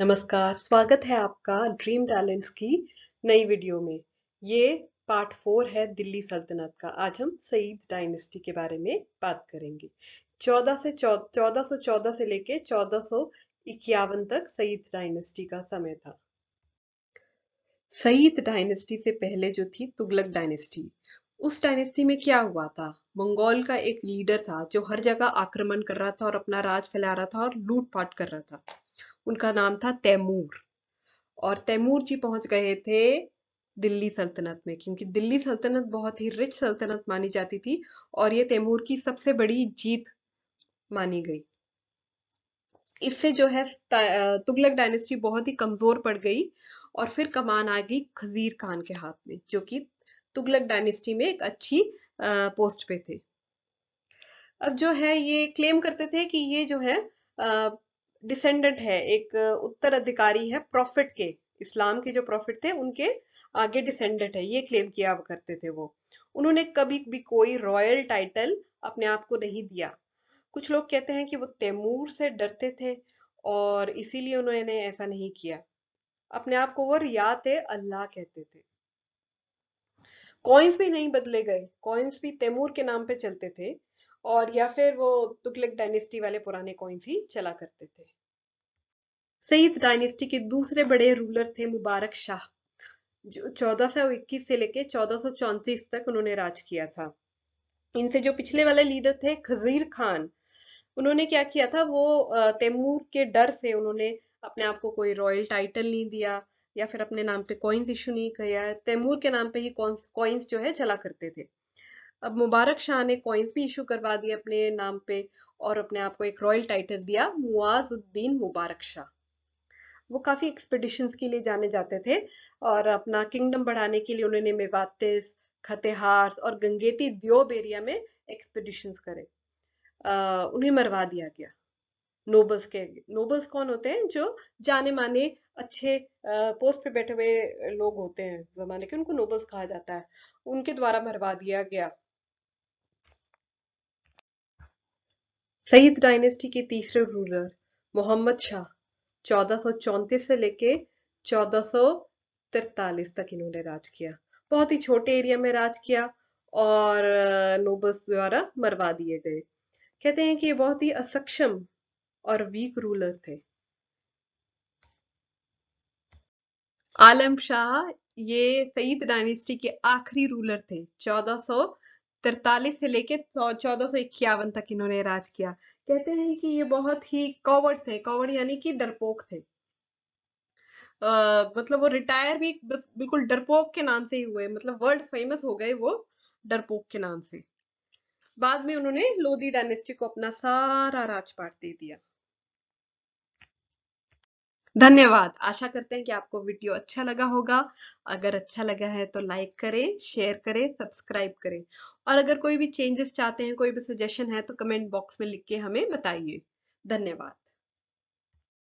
नमस्कार स्वागत है आपका ड्रीम टैलेंट्स की नई वीडियो में ये पार्ट फोर है दिल्ली सल्तनत का आज हम सईद डायनेस्टी के बारे में बात करेंगे 14 से चौदह सौ चौदह से लेके चौदह सो इक्यावन तक सईद डायनेस्टी का समय था सईद डायनेस्टी से पहले जो थी तुगलक डायनेस्टी उस डायनेस्टी में क्या हुआ था मंगोल का एक लीडर था जो हर जगह आक्रमण कर रहा था और अपना राज फैला रहा था और लूटपाट कर रहा था उनका नाम था तैमूर और तैमूर जी पहुंच गए थे दिल्ली सल्तनत में क्योंकि दिल्ली सल्तनत बहुत ही रिच सल्तनत मानी जाती थी और ये तैमूर की सबसे बड़ी जीत मानी गई इससे जो है तुगलक डायनेस्टी बहुत ही कमजोर पड़ गई और फिर कमान आ गई खजीर खान के हाथ में जो कि तुगलक डायनेस्टी में एक अच्छी पोस्ट पे थे अब जो है ये क्लेम करते थे कि ये जो है डिसेंडेंट है एक उत्तराधिकारी है प्रॉफिट के इस्लाम के जो प्रॉफिट थे उनके आगे डिसेंडेंट है ये क्लेम किया करते थे वो उन्होंने कभी भी कोई रॉयल टाइटल अपने आप को नहीं दिया कुछ लोग कहते हैं कि वो तैमूर से डरते थे और इसीलिए उन्होंने ऐसा नहीं किया अपने आप को वो रियात अल्लाह कहते थे कॉइन्स भी नहीं बदले गए कॉइन्स भी तैमूर के नाम पे चलते थे और या फिर वो तुगलक डायनेस्टी वाले पुराने कॉइन्स ही चला करते थे सईद डायनेस्टी के दूसरे बड़े रूलर थे मुबारक शाह जो 1421 से लेकर 1434 तक उन्होंने राज किया था इनसे जो पिछले वाले लीडर थे खजीर खान उन्होंने क्या किया था वो तैमूर के डर से उन्होंने अपने आप को कोई रॉयल टाइटल नहीं दिया या फिर अपने नाम पे कॉइन्स इशू नहीं किया तैमूर के नाम पे ही कॉइन्स जो है चला करते थे अब मुबारक शाह ने कॉइन्स भी इशू करवा दिए अपने नाम पे और अपने आप को एक रॉयल टाइटल दिया मुआजुद्दीन मुबारक शाह वो काफ़ी एक्सपेडिशन के लिए जाने जाते थे और अपना किंगडम बढ़ाने के लिए उन्होंने मेवातिस खतेहार और गंगेती दियोब एरिया में एक्सपेडिशन करे अः उन्हें मरवा दिया गया नोबल्स के नोबल्स कौन होते हैं जो जाने माने अच्छे पोस्ट पे बैठे हुए लोग होते हैं जमाने के उनको नोबल्स कहा जाता है उनके द्वारा मरवा दिया गया सईद डायनेस्टी के तीसरे रूलर मोहम्मद शाह 1434 से लेके 1443 तक इन्होंने राज किया बहुत ही छोटे एरिया में राज किया और नोबल्स द्वारा मरवा दिए गए कहते हैं कि ये बहुत ही असक्षम और वीक रूलर थे आलम शाह ये सईद डायनेस्टी के आखिरी रूलर थे 1443 से लेके 1451 तक इन्होंने राज किया कहते हैं कि ये बहुत ही कॉवर्ड थे कॉवर्ड यानी कि डरपोक थे Uh, मतलब वो रिटायर भी बिल्कुल डरपोक के नाम से ही हुए मतलब वर्ल्ड फेमस हो गए वो डरपोक के नाम से बाद में उन्होंने लोधी डायनेस्टी को अपना सारा राजपाट दे दिया धन्यवाद आशा करते हैं कि आपको वीडियो अच्छा लगा होगा अगर अच्छा लगा है तो लाइक करें शेयर करें सब्सक्राइब करें और अगर कोई भी चेंजेस चाहते हैं कोई भी सजेशन है तो कमेंट बॉक्स में लिख के हमें बताइए धन्यवाद